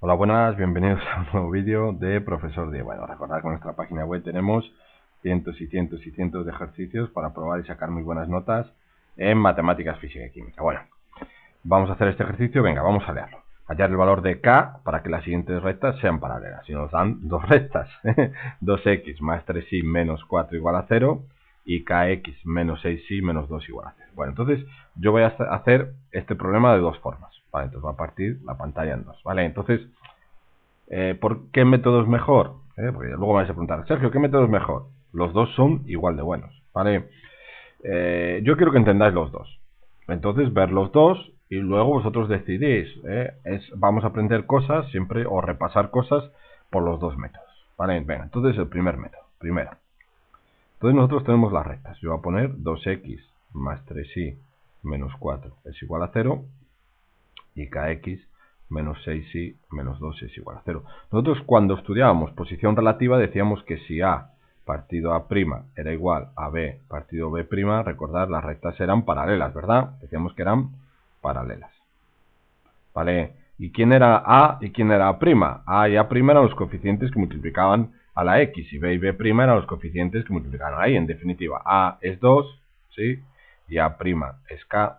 Hola, buenas, bienvenidos a un nuevo vídeo de Profesor Diego. Bueno, recordad que en nuestra página web tenemos cientos y cientos y cientos de ejercicios para probar y sacar muy buenas notas en matemáticas, física y química. Bueno, vamos a hacer este ejercicio, venga, vamos a leerlo. Hallar el valor de k para que las siguientes rectas sean paralelas. Y nos dan dos rectas, 2x más 3y menos 4 igual a 0 y kx menos 6y menos 2 igual a 0. Bueno, entonces yo voy a hacer este problema de dos formas entonces va a partir la pantalla en dos. Vale, entonces, eh, ¿por qué método es mejor? Eh, porque luego vais a preguntar, Sergio, ¿qué método es mejor? Los dos son igual de buenos, ¿vale? Eh, yo quiero que entendáis los dos. Entonces, ver los dos y luego vosotros decidís. Es, vamos a aprender cosas siempre o repasar cosas por los dos métodos. Vale, entonces el primer método, primero. Entonces nosotros tenemos las rectas. Yo voy a poner 2x más 3y menos 4 es igual a 0 y kx menos 6y menos 2 es igual a 0. Nosotros cuando estudiábamos posición relativa decíamos que si a partido a' era igual a b partido b', recordad las rectas eran paralelas, ¿verdad? Decíamos que eran paralelas. ¿Vale? ¿Y quién era a y quién era a'? a y a' eran los coeficientes que multiplicaban a la x y b y b' eran los coeficientes que multiplicaban ahí En definitiva, a es 2, ¿sí? Y a' es k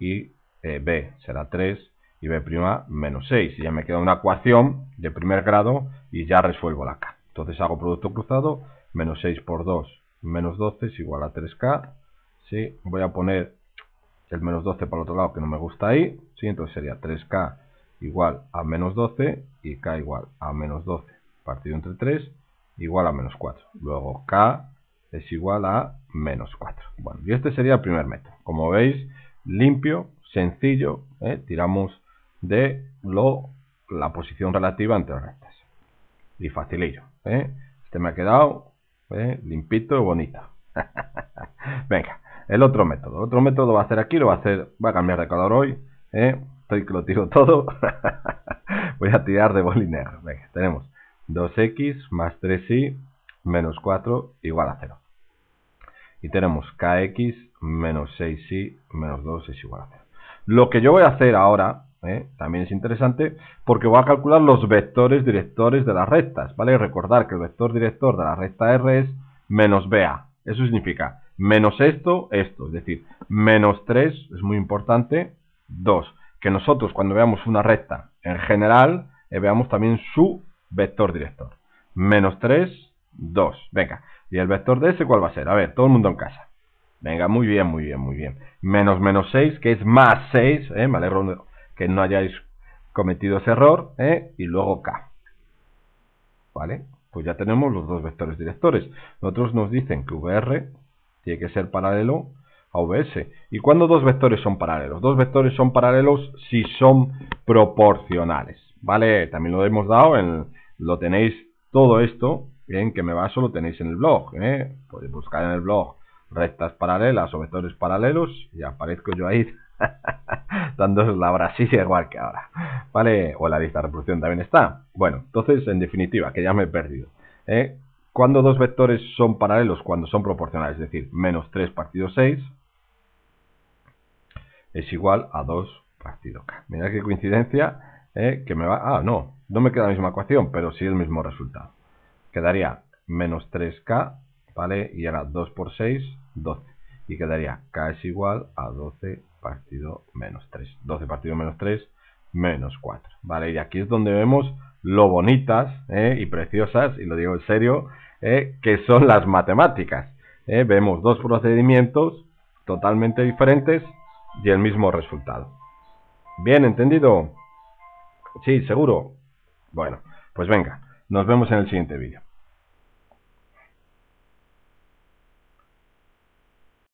y eh, b será 3 y b' menos 6. Y ya me queda una ecuación de primer grado y ya resuelvo la k. Entonces hago producto cruzado, menos 6 por 2, menos 12 es igual a 3k. ¿sí? Voy a poner el menos 12 para el otro lado que no me gusta ahí. ¿sí? Entonces sería 3k igual a menos 12 y k igual a menos 12 partido entre 3 igual a menos 4. Luego k es igual a menos 4. Bueno, y este sería el primer método. Como veis, limpio, sencillo, ¿eh? tiramos de lo, la posición relativa entre rectas. Y facilillo. ¿eh? Este me ha quedado ¿eh? limpito y bonito. Venga, el otro método. El otro método va a hacer aquí, lo va a hacer, va a cambiar de color hoy. Estoy que lo tiro todo. Voy a tirar de bolinero. Venga, tenemos 2x más 3y menos 4 igual a 0. Y tenemos kx menos 6y menos 2 es igual a 0. Lo que yo voy a hacer ahora, ¿eh? también es interesante, porque voy a calcular los vectores directores de las rectas, ¿vale? Recordar que el vector director de la recta R es menos BA. Eso significa menos esto, esto, es decir, menos 3, es muy importante, 2. Que nosotros cuando veamos una recta en general, eh, veamos también su vector director. Menos 3, 2. Venga, ¿y el vector de ese cuál va a ser? A ver, todo el mundo en casa. Venga, muy bien, muy bien, muy bien. Menos menos 6, que es más 6, ¿eh? me alegro que no hayáis cometido ese error, ¿eh? y luego K. ¿Vale? Pues ya tenemos los dos vectores directores. Nosotros nos dicen que VR tiene que ser paralelo a VS. ¿Y cuándo dos vectores son paralelos? Dos vectores son paralelos si son proporcionales. ¿Vale? También lo hemos dado, en, lo tenéis todo esto, bien que me baso, lo tenéis en el blog. ¿eh? Podéis buscar en el blog rectas paralelas o vectores paralelos y aparezco yo ahí dando la brasilla igual que ahora. ¿Vale? O la lista de reproducción también está. Bueno, entonces, en definitiva, que ya me he perdido. ¿eh? Cuando dos vectores son paralelos, cuando son proporcionales, es decir, menos 3 partido 6 es igual a 2 partido k. Mira qué coincidencia ¿eh? que me va... Ah, no, no me queda la misma ecuación, pero sí el mismo resultado. Quedaría menos 3k ¿vale? Y ahora 2 por 6, 12. Y quedaría k es igual a 12 partido menos 3. 12 partido menos 3, menos 4, ¿vale? Y aquí es donde vemos lo bonitas ¿eh? y preciosas, y lo digo en serio, ¿eh? que son las matemáticas. ¿eh? Vemos dos procedimientos totalmente diferentes y el mismo resultado. ¿Bien entendido? Sí, seguro. Bueno, pues venga, nos vemos en el siguiente vídeo.